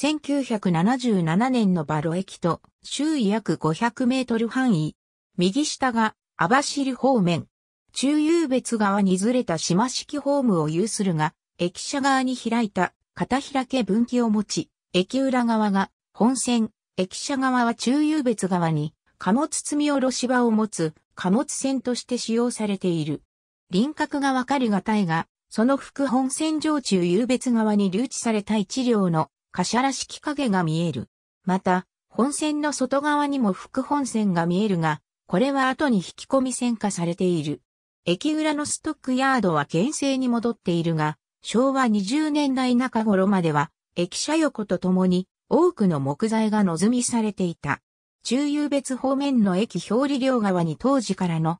1977年のバロ駅と周囲約500メートル範囲。右下が網走方面。中遊別側にずれた島式ホームを有するが、駅舎側に開いた片開け分岐を持ち、駅裏側が本線、駅舎側は中遊別側に貨物積み下ろし場を持つ貨物線として使用されている。輪郭がわかりがたいが、その副本線上中遊別側に留置された一両の柏らしき影が見える。また、本線の外側にも副本線が見えるが、これは後に引き込み線化されている。駅裏のストックヤードは県政に戻っているが、昭和20年代中頃までは、駅舎横とともに多くの木材が望みされていた。中遊別方面の駅表裏両側に当時からの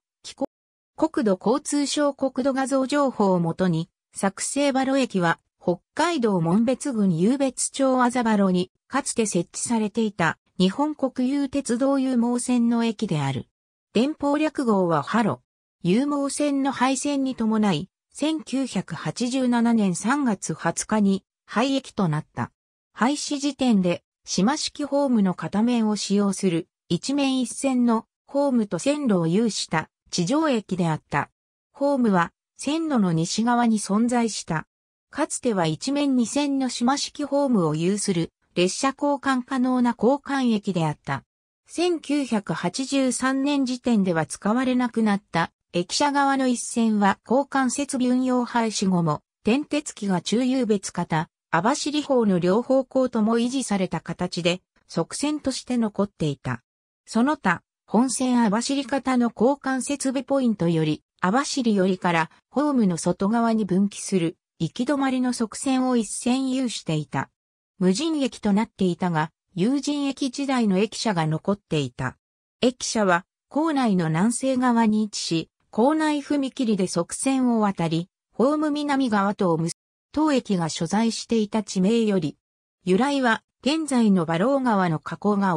国土交通省国土画像情報をもとに、作成バロ駅は北海道門別郡湧別町麻原に、かつて設置されていた日本国有鉄道有毛線の駅である。電報略号はハロ。有毛線の廃線に伴い、1987年3月20日に廃駅となった。廃止時点で、島式ホームの片面を使用する一面一線のホームと線路を有した地上駅であった。ホームは線路の西側に存在したかつては一面二線の島式ホームを有する列車交換可能な交換駅であった。1983年時点では使われなくなった駅舎側の一線は交換設備運用廃止後も転鉄機が中遊別型、網走方の両方向とも維持された形で側線として残っていた。その他、本線網走型の交換設備ポイントより網走よりからホームの外側に分岐する行き止まりの側線を一線有していた。無人駅となっていたが、有人駅時代の駅舎が残っていた。駅舎は、校内の南西側に位置し、校内踏切で側線を渡り、ホーム南側とを結ぶ、当駅が所在していた地名より、由来は、現在のバロー川の河口が、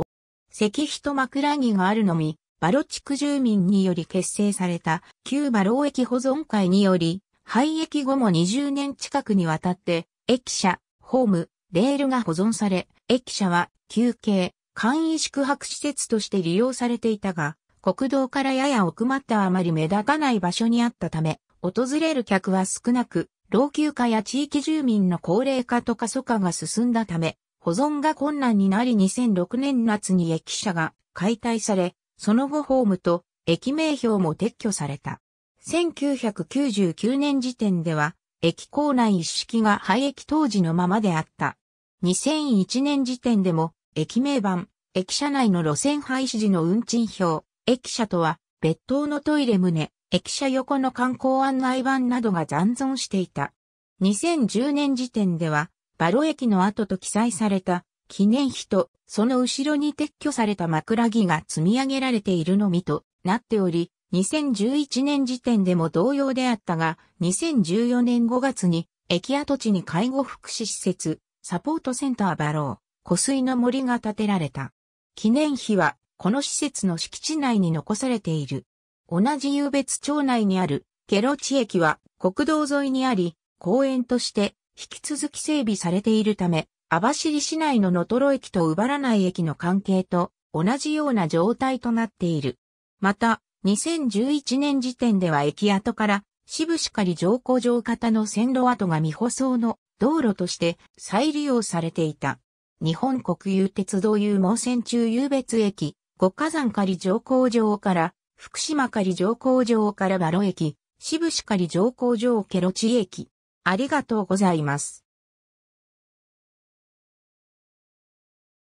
石碑と枕木があるのみ、バロ地区住民により結成された旧バロー駅保存会により廃駅後も20年近くにわたって、駅舎、ホーム、レールが保存され、駅舎は休憩、簡易宿泊施設として利用されていたが、国道からやや奥まったあまり目立たない場所にあったため、訪れる客は少なく、老朽化や地域住民の高齢化と過疎化が進んだため、保存が困難になり2006年夏に駅舎が解体され、その後ホームと駅名標も撤去された。1999年時点では、駅構内一式が廃駅当時のままであった。2001年時点でも、駅名板、駅舎内の路線廃止時の運賃表、駅舎とは、別棟のトイレ棟、駅舎横の観光案内板などが残存していた。2010年時点では、バロ駅の後と記載された、記念碑と、その後ろに撤去された枕木が積み上げられているのみとなっており、2011年時点でも同様であったが、2014年5月に、駅跡地に介護福祉施設、サポートセンターバロー、湖水の森が建てられた。記念碑は、この施設の敷地内に残されている。同じ湧別町内にある、ケロチ駅は、国道沿いにあり、公園として、引き続き整備されているため、網走市内のトロ駅とラナイ駅の関係と、同じような状態となっている。また、2011年時点では駅跡から渋しかり上古城型の線路跡が未舗装の道路として再利用されていた。日本国有鉄道有毛線中有別駅、五火山仮上降場から福島仮上降場からバロ駅、渋しかり上工場ケロチ駅。ありがとうございます。